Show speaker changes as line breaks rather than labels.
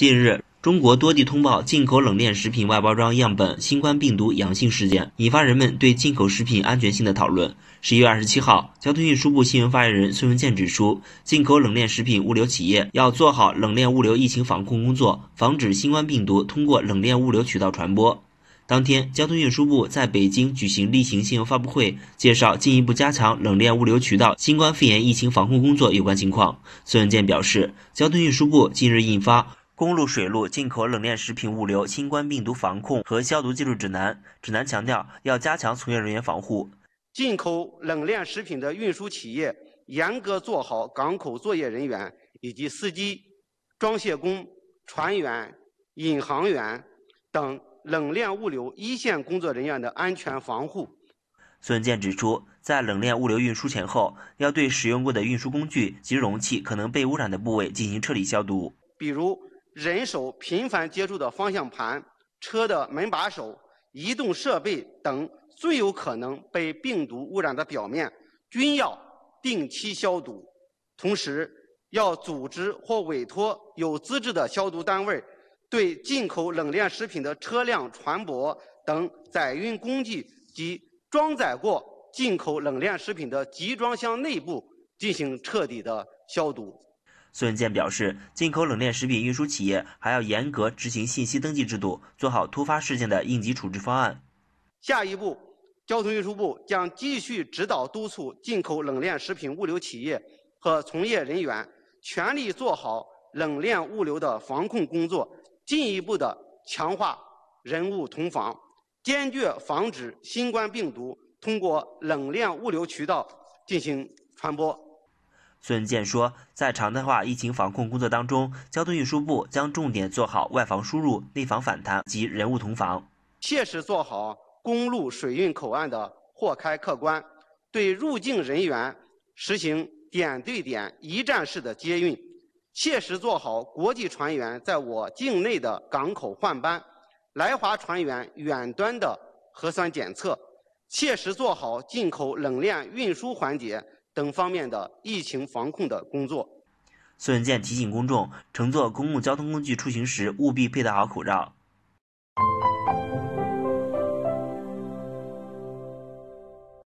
近日，中国多地通报进口冷链食品外包装样本新冠病毒阳性事件，引发人们对进口食品安全性的讨论。十一月二十七号，交通运输部新闻发言人孙文健指出，进口冷链食品物流企业要做好冷链物流疫情防控工作，防止新冠病毒通过冷链物流渠道传播。当天，交通运输部在北京举行例行新闻发布会，介绍进一步加强冷链物流渠道新冠肺炎疫情防控工作有关情况。孙文健表示，交通运输部近日印发。公路、水路进口冷链食品物流、新冠病毒防控和消毒技术指南。指南强调要加强从业人员防护。
进口冷链食品的运输企业严格做好港口作业人员以及司机、装卸工、船员、引航员等冷链物流一线工作人员的安全防护。
孙健指出，在冷链物流运输前后，要对使用过的运输工具及容器可能被污染的部位进行彻底消毒，
比如。人手频繁接触的方向盘、车的门把手、移动设备等最有可能被病毒污染的表面，均要定期消毒。同时，要组织或委托有资质的消毒单位，对进口冷链食品的车辆、船舶等载运工具及装载过进口冷链食品的集装箱内部进行彻底的消毒。
孙文健表示，进口冷链食品运输企业还要严格执行信息登记制度，做好突发事件的应急处置方案。
下一步，交通运输部将继续指导督促进口冷链食品物流企业和从业人员，全力做好冷链物流的防控工作，进一步的强化人物同防，坚决防止新冠病毒通过冷链物流渠道进行传
播。孙建说，在常态化疫情防控工作当中，交通运输部将重点做好外防输入、内防反弹及人物同防，
切实做好公路、水运口岸的货开客关，对入境人员实行点对点一站式的接运，切实做好国际船员在我境内的港口换班、来华船员远端的核酸检测，切实做好进口冷链运输环节。等方面的疫情防控的工作。
孙文健提醒公众，乘坐公共交通工具出行时，务必佩戴好口罩。